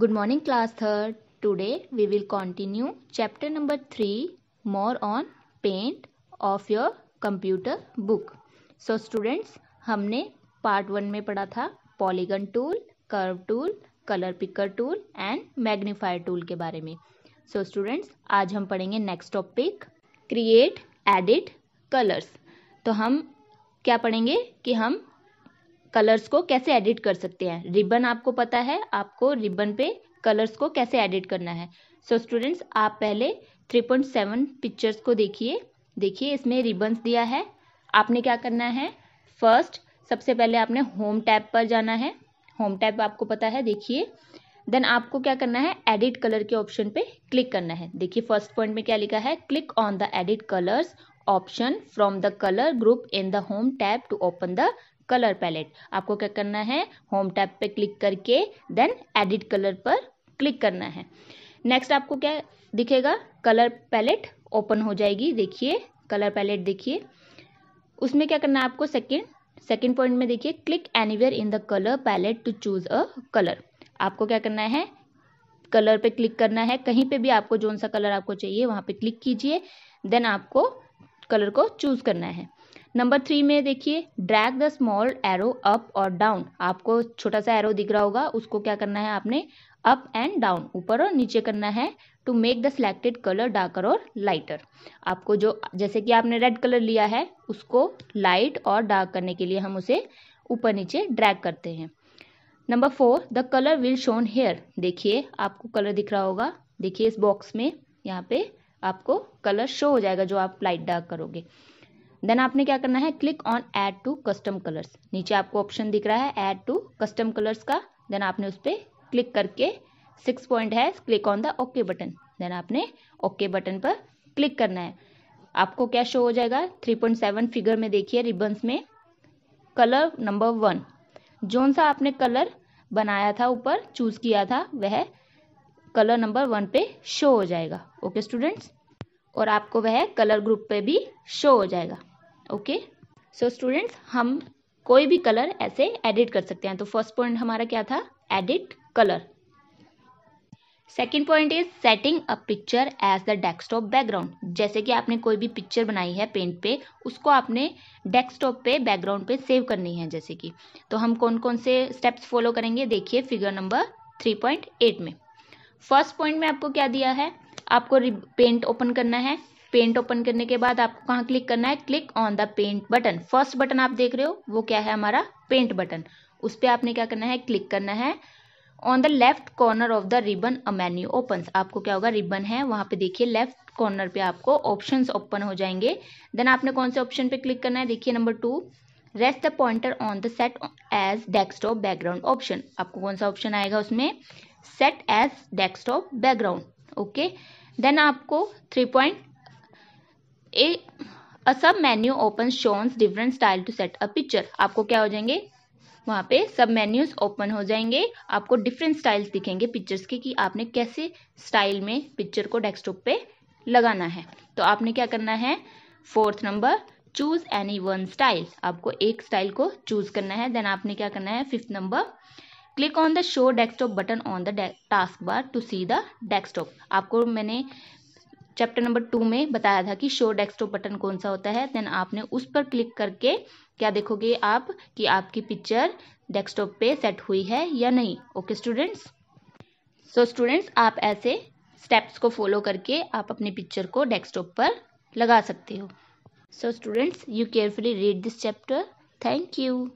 good morning class third today we will continue chapter number three more on paint of your computer book so students हमने part one में पढ़ा था polygon tool curve tool colour picker tool and magnifier tool के बारे में so so students आज हम पढ़ेंगे next topic create edit colours तो हम क्या पढ़ेंगे कि हम कलर्स को कैसे एडिट कर सकते हैं रिबन आपको पता है आपको रिबन पे कलर्स को कैसे एडिट करना है सो so, स्टूडेंट्स आप पहले 3.7 पिक्चर्स को देखिए देखिए इसमें रिबन्स दिया है आपने क्या करना है फर्स्ट सबसे पहले आपने होम टैब पर जाना है होम टैब आपको पता है देखिए देन आपको क्या करना है एडिट कलर के ऑप्शन पे क्लिक करना है देखिए फर्स्ट पॉइंट में क्या लिखा है click on the edit colours option from the colour group in the home tab to open the colour palette आपको क्या करना है होम टैब पे क्लिक करके देन एडिट कलर पर क्लिक करना है नेक्स्ट आपको क्या दिखेगा कलर पैलेट ओपन हो जाएगी देखिए कलर पैलेट देखिए उसमें क्या करना है आपको सेकेंड सेकेंड पॉइंट में देखिए click anywhere in the colour palette to choose a colour आपको क्या करना है कलर पे क्लिक करना है कहीं पे भी आपको जोन सा कलर आपको चाहिए वहाँ पे क्लिक कीजिए देन आपको कलर को चूज़ करना है नंबर थ्री में देखिए drag the small arrow up और डाउन आपको छोटा सा एरो दिख रहा होगा उसको क्या करना है आपने अप एंड डाउन ऊपर और नीचे करना है to make the selected colour darker और लाइटर आपको जो जैसे कि आपने रेड कलर लिया है उसको लाइट और डार्क करने के लिए हम उसे ऊपर नीचे ड्रैग करते हैं number four the colour will shown here देखिए आपको कलर दिख रहा होगा देखिए इस बॉक्स में यहाँ पे आपको कलर शो हो जाएगा जो आप लाइट डार्क करोगे देन आपने क्या करना है click on add to custom colours नीचे आपको ऑप्शन दिख रहा है एड टू कस्टम कलर्स का देन आपने उस पर क्लिक करके सिक्स पॉइंट है click on the okay button then आपने ओके okay बटन पर क्लिक करना है आपको क्या शो हो जाएगा थ्री पॉइंट सेवन फिगर में देखिए रिबन्स में कलर नंबर वन जोन सा आपने कलर बनाया था ऊपर चूज़ किया था वह कलर नंबर वन पे शो हो जाएगा ओके स्टूडेंट्स और आपको वह कलर ग्रुप पे भी शो हो जाएगा ओके सो स्टूडेंट्स हम कोई भी कलर ऐसे एडिट कर सकते हैं तो फर्स्ट पॉइंट हमारा क्या था edit colour second point is setting a picture as the desktop background जैसे कि आपने कोई भी पिक्चर बनाई है पेंट पे उसको आपने डेस्कटॉप पे बैकग्राउंड पे सेव करनी है जैसे कि तो हम कौन कौन से स्टेप्स फॉलो करेंगे देखिए फिगर नंबर 3.8 में फर्स्ट पॉइंट में आपको क्या दिया है आपको पेंट ओपन करना है पेंट ओपन करने के बाद आपको कहाँ क्लिक करना है click on the paint button first button आप देख रहे हो वो क्या है हमारा पेंट बटन उस पर आपने क्या करना है क्लिक करना है on the left corner of the ribbon a menu open आपको क्या होगा रिबन है वहाँ पे देखिए लेफ्ट कॉर्नर पे आपको ऑप्शन ओपन हो जाएंगे देन आपने कौन से ऑप्शन पे क्लिक करना है देखिए number two rest the pointer on the set as desktop background option आपको कौन सा ऑप्शन आएगा उसमें set as desktop background okay then आपको three point a sub menu open शोन्स different style to set a picture आपको क्या हो जाएंगे वहाँ पे सब मेन्यूज ओपन हो जाएंगे आपको डिफरेंट स्टाइल्स दिखेंगे पिक्चर्स के कि आपने कैसे स्टाइल में पिक्चर को डेस्कटॉप पे लगाना है तो आपने क्या करना है fourth number choose any one style आपको एक स्टाइल को चूज करना है देन आपने क्या करना है fifth number click on the show desktop button on the task bar to see the desktop आपको मैंने चैप्टर नंबर टू में बताया था कि शो डेस्कटॉप बटन कौन सा होता है देन आपने उस पर क्लिक करके क्या देखोगे आप कि आपकी पिक्चर डेस्कटॉप पे सेट हुई है या नहीं ओके स्टूडेंट्स सो स्टूडेंट्स आप ऐसे स्टेप्स को फॉलो करके आप अपनी पिक्चर को डेस्कटॉप पर लगा सकते हो so students you carefully read this chapter thank you